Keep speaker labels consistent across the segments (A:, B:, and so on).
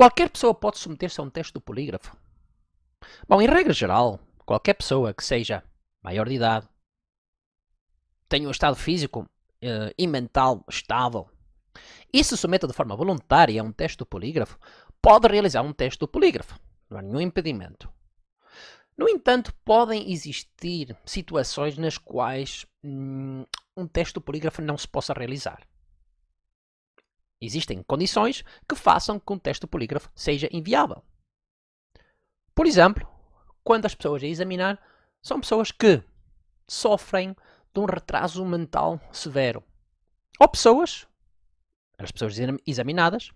A: Qualquer pessoa pode submeter-se a um teste do polígrafo. Bom, em regra geral, qualquer pessoa que seja maior de idade, tenha um estado físico eh, e mental estável e se submeta de forma voluntária a um teste do polígrafo, pode realizar um teste do polígrafo. Não há nenhum impedimento. No entanto, podem existir situações nas quais hum, um teste do polígrafo não se possa realizar. Existem condições que façam com que um teste do polígrafo seja inviável. Por exemplo, quando as pessoas a examinar são pessoas que sofrem de um retraso mental severo. Ou pessoas, as pessoas examinadas,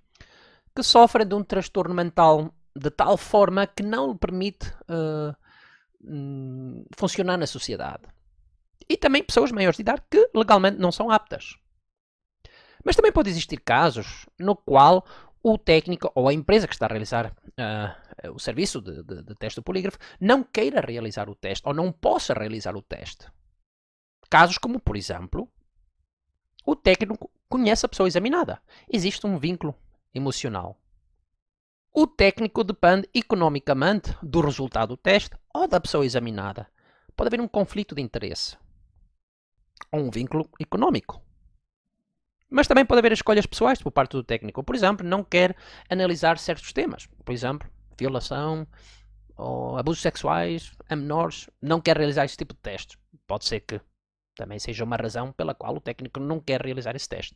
A: que sofrem de um transtorno mental de tal forma que não lhe permite uh, funcionar na sociedade. E também pessoas maiores de idade que legalmente não são aptas. Mas também pode existir casos no qual o técnico ou a empresa que está a realizar uh, o serviço de, de, de teste do polígrafo não queira realizar o teste ou não possa realizar o teste. Casos como, por exemplo, o técnico conhece a pessoa examinada. Existe um vínculo emocional. O técnico depende economicamente do resultado do teste ou da pessoa examinada. Pode haver um conflito de interesse ou um vínculo econômico. Mas também pode haver escolhas pessoais por parte do técnico. Por exemplo, não quer analisar certos temas. Por exemplo, violação ou abusos sexuais a menores. Não quer realizar esse tipo de testes. Pode ser que também seja uma razão pela qual o técnico não quer realizar esse teste.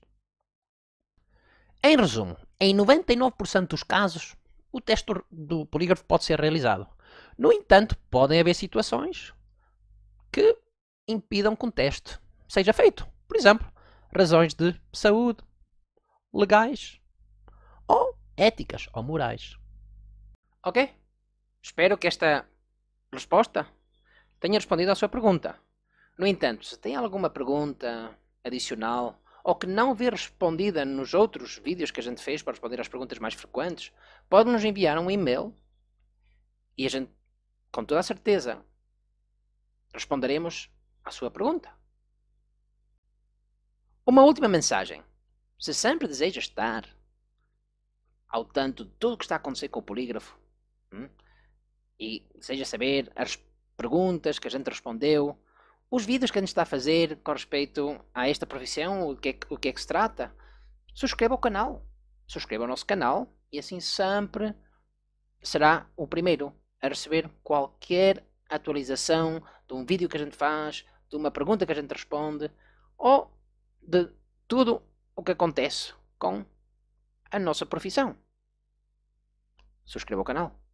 A: Em resumo, em 99% dos casos, o teste do polígrafo pode ser realizado. No entanto, podem haver situações que impidam que um teste seja feito. Por exemplo, razões de saúde, legais ou éticas ou morais. Ok? Espero que esta resposta tenha respondido à sua pergunta. No entanto, se tem alguma pergunta adicional ou que não vê respondida nos outros vídeos que a gente fez para responder às perguntas mais frequentes, pode nos enviar um e-mail e a gente, com toda a certeza, responderemos à sua pergunta. Uma última mensagem. Se sempre deseja estar ao tanto de tudo o que está a acontecer com o polígrafo hum, e deseja saber as perguntas que a gente respondeu, os vídeos que a gente está a fazer com respeito a esta profissão, o que é que, o que, é que se trata, subscreva o canal. Subscreva o nosso canal e assim sempre será o primeiro a receber qualquer atualização de um vídeo que a gente faz, de uma pergunta que a gente responde ou de tudo o que acontece com a nossa profissão. Subscreva o canal.